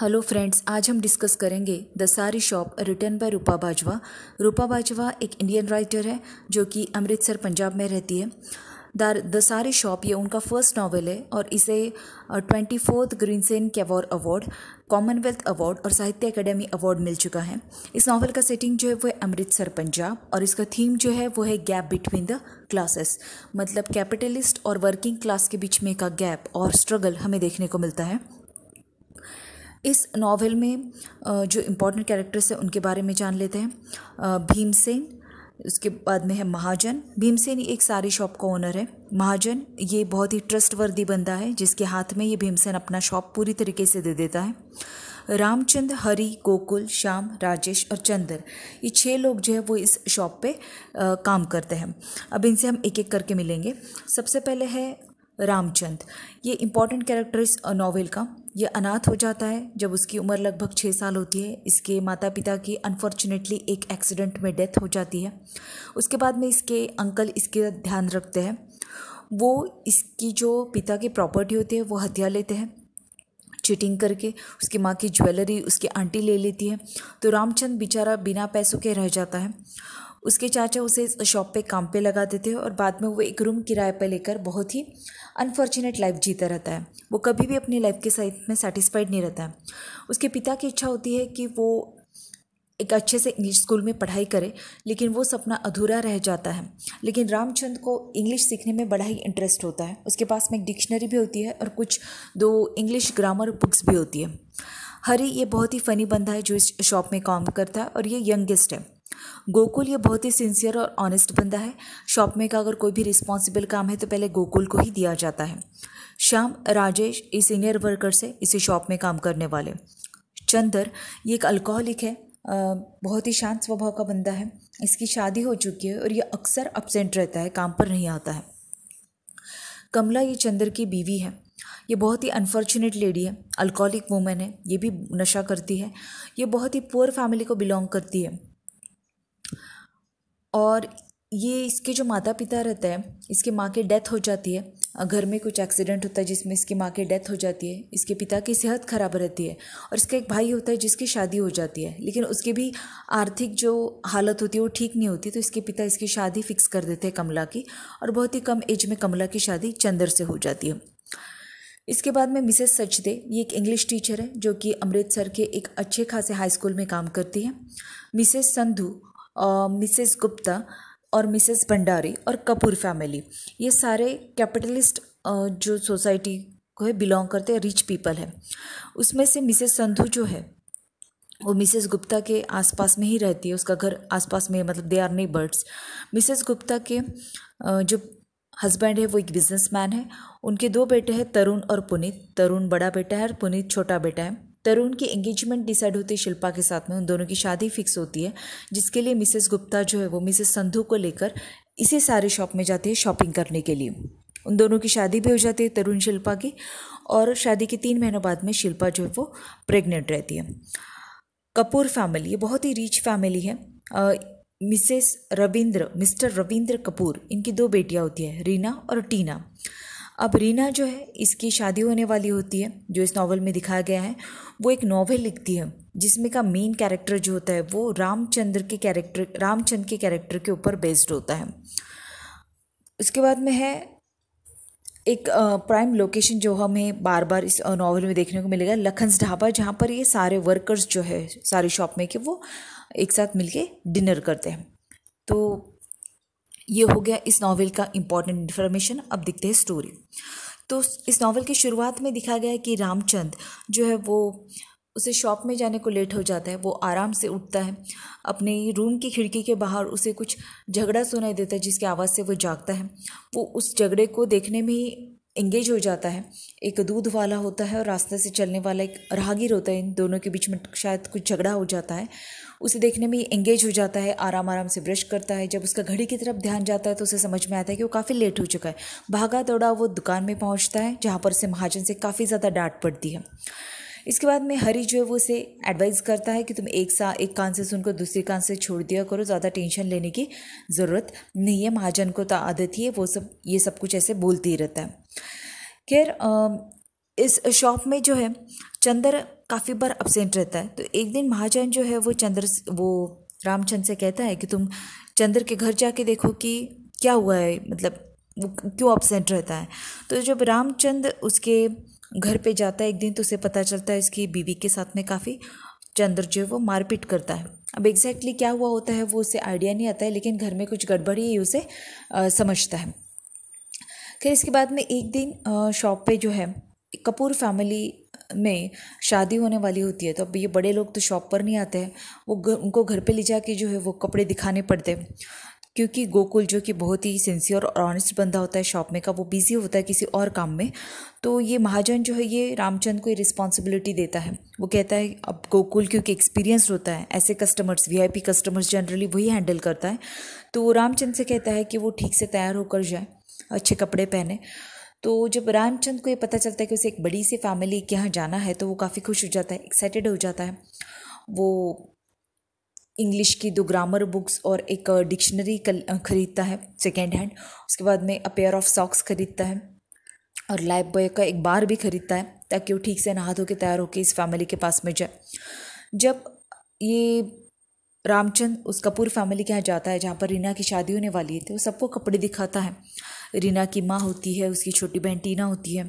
hello friends आज हम discuss करेंगे the Sari shop written by Rupa Bajwa Rupa Bajwa एक इंडियन राइटर है जो कि अमृतसर पंजाब में रहती है दार द सारी शॉप ये उनका फर्स्ट नावल है और इसे twenty fourth Grinzane Cavour award Commonwealth award और साहित्य अकेडमी अवार्ड मिल चुका है इस नावल का सेटिंग जो है वो है अमृतसर पंजाब और इसका थीम जो है वो है गैप बिटवीन द क्लासेस मतलब कैपिटलिस्ट और वर्किंग क्लास के बीच में का गैप और स्ट्रगल हमें देखने को मिलता है इस नावल में जो इम्पोर्टेंट कैरेक्टर्स हैं उनके बारे में जान लेते हैं भीमसेन उसके बाद में है महाजन भीमसेन एक सारी शॉप का ओनर है महाजन ये बहुत ही ट्रस्टवर्दी बंदा है जिसके हाथ में ये भीमसेन अपना शॉप पूरी तरीके से दे देता है रामचंद्र हरि गोकुल श्याम राजेश और चंदर ये छः लोग जो है वो इस शॉप पे आ, काम करते हैं अब इनसे हम एक एक करके मिलेंगे सबसे पहले है रामचंद ये इम्पॉर्टेंट इस नावल का ये अनाथ हो जाता है जब उसकी उम्र लगभग छः साल होती है इसके माता पिता की अनफॉर्चुनेटली एक एक्सीडेंट में डेथ हो जाती है उसके बाद में इसके अंकल इसके ध्यान रखते हैं वो इसकी जो पिता की प्रॉपर्टी होती है वो हथिया लेते हैं चीटिंग करके उसकी माँ की ज्वेलरी उसकी आंटी ले लेती है तो रामचंद बेचारा बिना पैसों के रह जाता है उसके चाचा उसे शॉप पे काम पे लगा देते हैं और बाद में वो एक रूम किराए पर लेकर बहुत ही अनफॉर्चुनेट लाइफ जीता रहता है वो कभी भी अपनी लाइफ के साथ में सेटिस्फाइड नहीं रहता है उसके पिता की इच्छा होती है कि वो एक अच्छे से इंग्लिश स्कूल में पढ़ाई करे लेकिन वो सपना अधूरा रह जाता है लेकिन रामचंद को इंग्लिश सीखने में बड़ा ही इंटरेस्ट होता है उसके पास में एक डिक्शनरी भी होती है और कुछ दो इंग्लिश ग्रामर बुक्स भी होती है हरी ये बहुत ही फ़नी बंदा है जो इस शॉप में काम करता है और ये यंगेस्ट है गोकुल ये बहुत ही सिंसियर और ऑनेस्ट बंदा है शॉप में का अगर कोई भी रिस्पॉन्सिबल काम है तो पहले गोकुल को ही दिया जाता है श्याम राजेश ये सीनियर वर्कर से इसी शॉप में काम करने वाले चंदर ये एक अल्कोहलिक है बहुत ही शांत स्वभाव का बंदा है इसकी शादी हो चुकी है और ये अक्सर अपसेंट रहता है काम पर नहीं आता है कमला ये चंदर की बीवी है ये बहुत ही अनफॉर्चुनेट लेडी है अल्कोहलिक वूमेन है ये भी नशा करती है ये बहुत ही पुअर फैमिली को बिलोंग करती है और ये इसके जो माता पिता रहते हैं इसके माँ की डेथ हो जाती है घर में कुछ एक्सीडेंट होता है जिसमें इसकी माँ की डेथ हो जाती है इसके पिता की सेहत खराब रहती है और इसका एक भाई होता है जिसकी शादी हो जाती है लेकिन उसकी भी आर्थिक जो हालत होती है वो ठीक नहीं होती तो इसके पिता इसकी शादी फिक्स कर देते हैं कमला की और बहुत ही कम एज में कमला की शादी चंदर से हो जाती है इसके बाद में मिसेस सचदे ये एक इंग्लिश टीचर है जो कि अमृतसर के एक अच्छे खासे हाई स्कूल में काम करती है मिसेस संधू मिसेस गुप्ता और मिसेस भंडारी और कपूर फैमिली ये सारे कैपिटलिस्ट जो सोसाइटी को है बिलोंग करते हैं रिच पीपल है उसमें से मिसेस संधू जो है वो मिसेस गुप्ता के आसपास में ही रहती है उसका घर आसपास में मतलब दे आर नहीं बर्ड्स मिसेस गुप्ता के जो हस्बैंड है वो एक बिजनेसमैन है उनके दो बेटे हैं तरुण और पुनीत तरुण बड़ा बेटा है और पुनीत छोटा बेटा है तरुण की एंगेजमेंट डिसाइड होती है शिल्पा के साथ में उन दोनों की शादी फिक्स होती है जिसके लिए मिसेस गुप्ता जो है वो मिसेस संधू को लेकर इसी सारे शॉप में जाती है शॉपिंग करने के लिए उन दोनों की शादी भी हो जाती है तरुण शिल्पा की और शादी के तीन महीनों बाद में शिल्पा जो है वो प्रेग्नेंट रहती है कपूर फैमिली ये बहुत ही रिच फैमिली है मिसेस रविंद्र मिस्टर रविंद्र कपूर इनकी दो बेटियाँ होती हैं रीना और टीना अब रीना जो है इसकी शादी होने वाली होती है जो इस नावल में दिखाया गया है वो एक नावल लिखती है जिसमें का मेन कैरेक्टर जो होता है वो रामचंद्र के कैरेक्टर रामचंद्र के कैरेक्टर के ऊपर बेस्ड होता है उसके बाद में है एक प्राइम लोकेशन जो हमें बार बार इस नावल में देखने को मिलेगा लखनस ढाबा जहाँ पर ये सारे वर्कर्स जो है सारे शॉप में के वो एक साथ मिलके डिनर करते हैं तो ये हो गया इस नावल का इम्पॉर्टेंट इन्फॉर्मेशन अब दिखते हैं स्टोरी तो इस नावल की शुरुआत में दिखा गया है कि रामचंद जो है वो उसे शॉप में जाने को लेट हो जाता है वो आराम से उठता है अपने रूम की खिड़की के बाहर उसे कुछ झगड़ा सुनाई देता है जिसकी आवाज़ से वो जागता है वो उस झगड़े को देखने में ही इंगेज हो जाता है एक दूध वाला होता है और रास्ते से चलने वाला एक राहगीर होता है इन दोनों के बीच में शायद कुछ झगड़ा हो जाता है उसे देखने में इंगेज हो जाता है आराम आराम से ब्रश करता है जब उसका घड़ी की तरफ ध्यान जाता है तो उसे समझ में आता है कि वो काफ़ी लेट हो चुका है भागा दौड़ा वो दुकान में पहुँचता है जहाँ पर उसे महाजन से काफ़ी ज़्यादा डांट पड़ती है इसके बाद में हरी जो है वो उसे एडवाइस करता है कि तुम एक सा एक कान से सुनकर दूसरे कान से छोड़ दिया करो ज़्यादा टेंशन लेने की ज़रूरत नहीं है महाजन को तो आदत ही है वो सब ये सब कुछ ऐसे बोलते ही रहता है खैर इस शॉप में जो है चंद्र काफ़ी बार अपसेंट रहता है तो एक दिन महाजन जो है वो चंद्र वो रामचंद से कहता है कि तुम चंद्र के घर जाके देखो कि क्या हुआ है मतलब वो क्यों अपसेंट रहता है तो जब रामचंद उसके घर पे जाता है एक दिन तो उसे पता चलता है इसकी बीवी के साथ में काफ़ी चंद्र जो है वो मारपीट करता है अब एग्जैक्टली exactly क्या हुआ होता है वो उसे आइडिया नहीं आता है लेकिन घर में कुछ गड़बड़ी ही उसे आ, समझता है फिर इसके बाद में एक दिन शॉप पे जो है कपूर फैमिली में शादी होने वाली होती है तो अब ये बड़े लोग तो शॉप पर नहीं आते हैं वो गर, उनको घर पे ले जाके जो है वो कपड़े दिखाने पड़ते हैं क्योंकि गोकुल जो कि बहुत ही सिंसियर और ऑनेस्ट बंदा होता है शॉप में का वो बिज़ी होता है किसी और काम में तो ये महाजन जो है ये रामचंद को ये रिस्पॉन्सिबिलिटी देता है वो कहता है अब गोकुल क्योंकि एक्सपीरियंस होता है ऐसे कस्टमर्स वीआईपी कस्टमर्स जनरली वही हैंडल करता है तो वो रामचंद से कहता है कि वो ठीक से तैयार होकर जाए अच्छे कपड़े पहने तो जब रामचंद को ये पता चलता है कि उसे एक बड़ी सी फैमिली के यहाँ जाना है तो वो काफ़ी खुश हो जाता है एक्साइटेड हो जाता है वो इंग्लिश की दो ग्रामर बुक्स और एक डिक्शनरी ख़रीदता है सेकेंड हैंड उसके बाद में अ पेयर ऑफ सॉक्स ख़रीदता है और लाइफ बॉय का एक बार भी ख़रीदता है ताकि वो ठीक से नहा धो के तैयार होकर इस फैमिली के पास में जाए जब ये रामचंद उस कपूर फैमिली के यहाँ जाता है जहाँ पर रीना की शादी होने वाली है तो वो सबको कपड़े दिखाता है रीना की माँ होती है उसकी छोटी बहन टीना होती है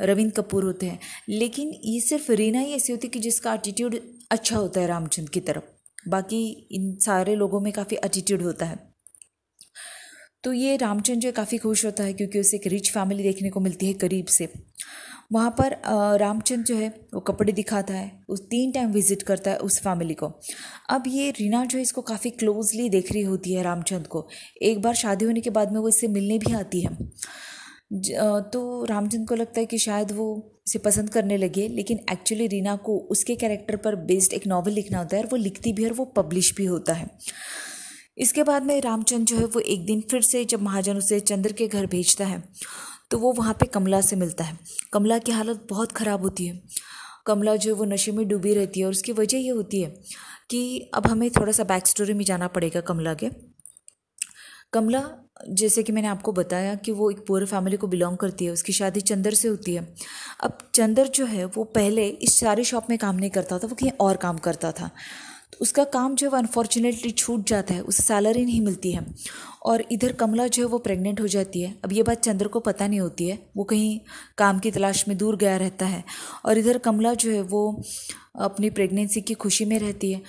रविंद्र कपूर होते हैं लेकिन ये सिर्फ रीना ही ऐसी होती है कि जिसका एटीट्यूड अच्छा होता है रामचंद्र की तरफ बाकी इन सारे लोगों में काफ़ी एटीट्यूड होता है तो ये रामचंद्र जो काफ़ी खुश होता है क्योंकि उसे एक रिच फैमिली देखने को मिलती है करीब से वहाँ पर रामचंद जो है वो कपड़े दिखाता है उस तीन टाइम विजिट करता है उस फैमिली को अब ये रीना जो है इसको काफ़ी क्लोजली देख रही होती है रामचंद को एक बार शादी होने के बाद में वो इससे मिलने भी आती है तो रामचंद को लगता है कि शायद वो इसे पसंद करने लगे लेकिन एक्चुअली रीना को उसके कैरेक्टर पर बेस्ड एक नॉवल लिखना होता है और वो लिखती भी है और वो पब्लिश भी होता है इसके बाद में रामचंद जो है वो एक दिन फिर से जब महाजन उसे चंद्र के घर भेजता है तो वो वहाँ पे कमला से मिलता है कमला की हालत बहुत ख़राब होती है कमला जो है वो नशे में डूबी रहती है और उसकी वजह ये होती है कि अब हमें थोड़ा सा बैक स्टोरी में जाना पड़ेगा कमला के कमला जैसे कि मैंने आपको बताया कि वो एक पूरे फैमिली को बिलोंग करती है उसकी शादी चंदर से होती है अब चंदर जो है वो पहले इस सारी शॉप में काम नहीं करता था वो कहीं और काम करता था तो उसका काम जो है वो अनफॉर्चुनेटली छूट जाता है उसे सैलरी नहीं मिलती है और इधर कमला जो है वो प्रेग्नेंट हो जाती है अब ये बात चंद्र को पता नहीं होती है वो कहीं काम की तलाश में दूर गया रहता है और इधर कमला जो है वो अपनी प्रेगनेंसी की खुशी में रहती है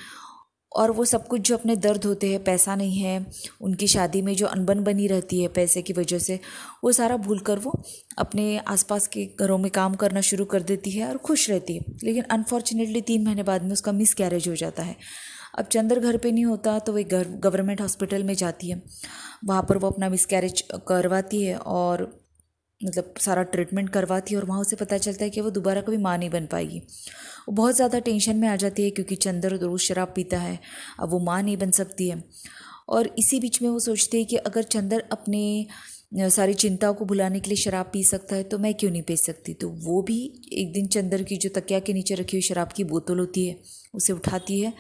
और वो सब कुछ जो अपने दर्द होते हैं पैसा नहीं है उनकी शादी में जो अनबन बनी रहती है पैसे की वजह से वो सारा भूल कर वो अपने आसपास के घरों में काम करना शुरू कर देती है और खुश रहती है लेकिन अनफॉर्चुनेटली तीन महीने बाद में उसका मिस कैरेज हो जाता है अब चंदर घर पे नहीं होता तो वे गवर्नमेंट हॉस्पिटल में जाती है वहाँ पर वो अपना मिस कैरेज करवाती है और मतलब सारा ट्रीटमेंट करवाती है और वहाँ उसे पता चलता है कि वो दोबारा कभी माँ नहीं बन पाएगी वो बहुत ज़्यादा टेंशन में आ जाती है क्योंकि चंद्र रोज़ शराब पीता है अब वो माँ नहीं बन सकती है और इसी बीच में वो सोचती है कि अगर चंद्र अपने सारी चिंताओं को भुलाने के लिए शराब पी सकता है तो मैं क्यों नहीं पी सकती तो वो भी एक दिन चंद्र की जो तकिया के नीचे रखी हुई शराब की बोतल होती है उसे उठाती है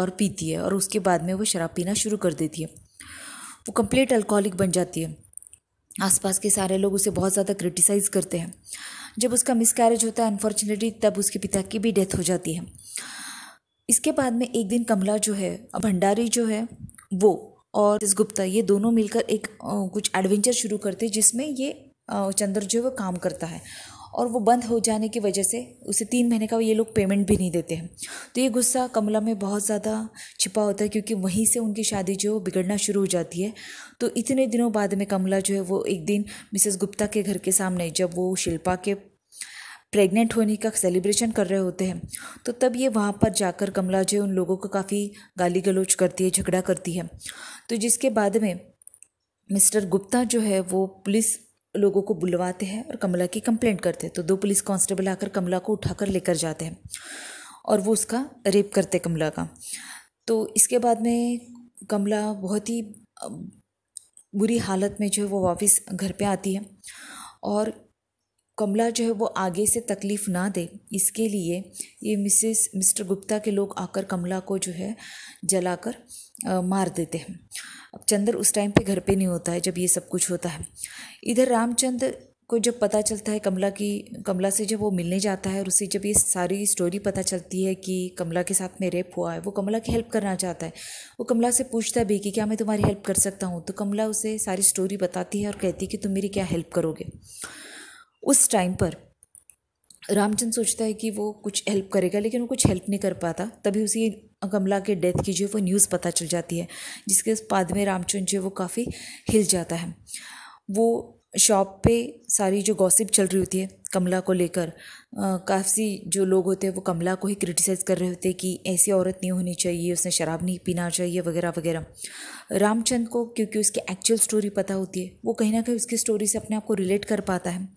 और पीती है और उसके बाद में वो शराब पीना शुरू कर देती है वो कंप्लीट अल्कोहलिक बन जाती है आसपास के सारे लोग उसे बहुत ज़्यादा क्रिटिसाइज़ करते हैं जब उसका मिसकैरेज होता है अनफॉर्चुनेटली तब उसके पिता की भी डेथ हो जाती है इसके बाद में एक दिन कमला जो है भंडारी जो है वो और गुप्ता ये दोनों मिलकर एक कुछ एडवेंचर शुरू करते हैं जिसमें ये चंद्र जो है वो काम करता है और वो बंद हो जाने की वजह से उसे तीन महीने का ये लोग पेमेंट भी नहीं देते हैं तो ये गुस्सा कमला में बहुत ज़्यादा छिपा होता है क्योंकि वहीं से उनकी शादी जो बिगड़ना शुरू हो जाती है तो इतने दिनों बाद में कमला जो है वो एक दिन मिसेस गुप्ता के घर के सामने जब वो शिल्पा के प्रेग्नेंट होने का सेलिब्रेशन कर रहे होते हैं तो तब ये वहाँ पर जाकर कमला जो है उन लोगों को काफ़ी गाली गलोच करती है झगड़ा करती है तो जिसके बाद में मिस्टर गुप्ता जो है वो पुलिस लोगों को बुलवाते हैं और कमला की कंप्लेंट करते हैं तो दो पुलिस कांस्टेबल आकर कमला को उठाकर लेकर जाते हैं और वो उसका रेप करते कमला का तो इसके बाद में कमला बहुत ही बुरी हालत में जो है वो वापस घर पे आती है और कमला जो है वो आगे से तकलीफ़ ना दे इसके लिए ये मिसेस मिस्टर गुप्ता के लोग आकर कमला को जो है जलाकर मार देते हैं अब चंद्र उस टाइम पे घर पे नहीं होता है जब ये सब कुछ होता है इधर रामचंद्र को जब पता चलता है कमला की कमला से जब वो मिलने जाता है और उसे जब ये सारी स्टोरी पता चलती है कि कमला के साथ में रेप हुआ है वो कमला की हेल्प करना चाहता है वो कमला से पूछता भी कि क्या मैं तुम्हारी हेल्प कर सकता हूँ तो कमला उसे सारी स्टोरी बताती है और कहती है कि तुम मेरी क्या हेल्प करोगे उस टाइम पर रामचंद्र सोचता है कि वो कुछ हेल्प करेगा लेकिन वो कुछ हेल्प नहीं कर पाता तभी उसी कमला के डेथ की जो है वो न्यूज़ पता चल जाती है जिसके बाद में रामचंद जो है वो काफ़ी हिल जाता है वो शॉप पे सारी जो गॉसिप चल रही होती है कमला को लेकर काफ़ी जो लोग होते हैं वो कमला को ही क्रिटिसाइज़ कर रहे होते हैं कि ऐसी औरत नहीं होनी चाहिए उसने शराब नहीं पीना चाहिए वगैरह वगैरह रामचंद को क्योंकि उसकी एक्चुअल स्टोरी पता होती है वो कहीं ना कहीं उसकी स्टोरी से अपने आप को रिलेट कर पाता है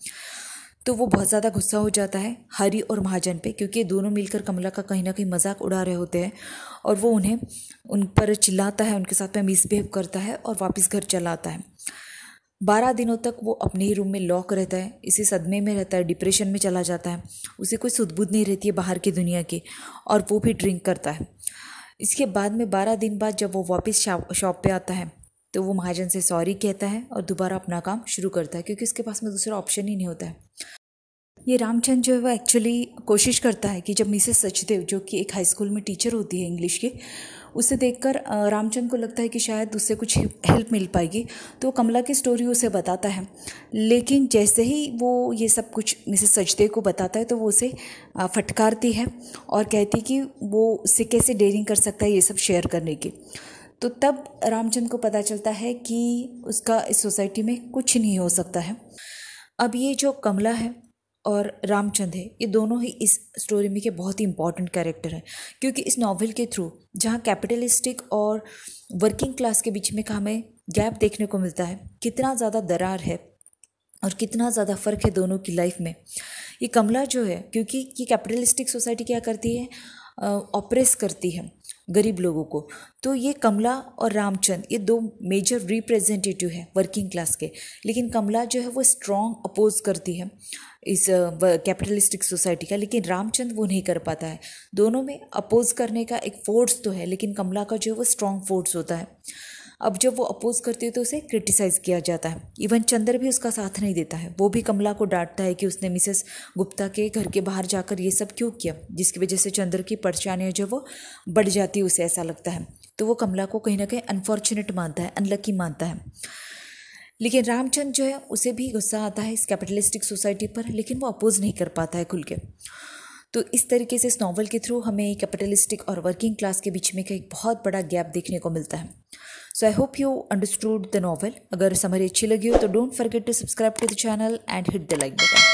तो वो बहुत ज़्यादा गुस्सा हो जाता है हरी और महाजन पे क्योंकि ये दोनों मिलकर कमला का कहीं ना कहीं मजाक उड़ा रहे होते हैं और वो उन्हें उन पर चिल्लाता है उनके साथ में मिसबिहेव करता है और वापस घर चलाता है बारह दिनों तक वो अपने ही रूम में लॉक रहता है इसी सदमे में रहता है डिप्रेशन में चला जाता है उसे कोई सुदबुद नहीं रहती है बाहर की दुनिया की और वो भी ड्रिंक करता है इसके बाद में बारह दिन बाद जब वो वापस शॉप पे आता है तो वो महाजन से सॉरी कहता है और दोबारा अपना काम शुरू करता है क्योंकि उसके पास में दूसरा ऑप्शन ही नहीं होता है ये रामचंद्र जो है वो एक्चुअली कोशिश करता है कि जब मिसेस सचदेव जो कि एक हाई स्कूल में टीचर होती है इंग्लिश की उसे देखकर रामचंद्र को लगता है कि शायद उससे कुछ हेल्प मिल पाएगी तो कमला की स्टोरी उसे बताता है लेकिन जैसे ही वो ये सब कुछ मिसेस सजदे को बताता है तो वो उसे फटकारती है और कहती कि वो उससे कैसे डेयरिंग कर सकता है ये सब शेयर करने की तो तब रामचंद को पता चलता है कि उसका इस सोसाइटी में कुछ नहीं हो सकता है अब ये जो कमला है और रामचंद्र है ये दोनों ही इस स्टोरी में के बहुत ही इंपॉर्टेंट कैरेक्टर हैं क्योंकि इस नावल के थ्रू जहाँ कैपिटलिस्टिक और वर्किंग क्लास के बीच में का हमें गैप देखने को मिलता है कितना ज़्यादा दरार है और कितना ज़्यादा फ़र्क है दोनों की लाइफ में ये कमला जो है क्योंकि ये कैपिटलिस्टिक सोसाइटी क्या करती है ऑपरेस करती है गरीब लोगों को तो ये कमला और रामचंद ये दो मेजर रिप्रेजेंटेटिव हैं वर्किंग क्लास के लेकिन कमला जो है वो स्ट्रॉन्ग अपोज करती है इस कैपिटलिस्टिक सोसाइटी का लेकिन रामचंद वो नहीं कर पाता है दोनों में अपोज करने का एक फोर्स तो है लेकिन कमला का जो है वो स्ट्रॉन्ग फोर्स होता है अब जब वो अपोज करती है तो उसे क्रिटिसाइज़ किया जाता है इवन चंद्र भी उसका साथ नहीं देता है वो भी कमला को डांटता है कि उसने मिसेस गुप्ता के घर के बाहर जाकर ये सब क्यों किया जिसकी वजह से चंद्र की परेशानियाँ जो वो बढ़ जाती है उसे ऐसा लगता है तो वो कमला को कहीं ना कहीं अनफॉर्चुनेट मानता है अनलक्की मानता है लेकिन रामचंद जो है उसे भी गुस्सा आता है इस कैपिटलिस्टिक सोसाइटी पर लेकिन वो अपोज नहीं कर पाता है खुल के तो इस तरीके से इस नावल के थ्रू हमें कैपिटलिस्टिक और वर्किंग क्लास के बीच में का एक बहुत बड़ा गैप देखने को मिलता है so I hope you understood the novel अगर समरी अच्छी लगी हो तो don't forget to subscribe to the channel and hit the like button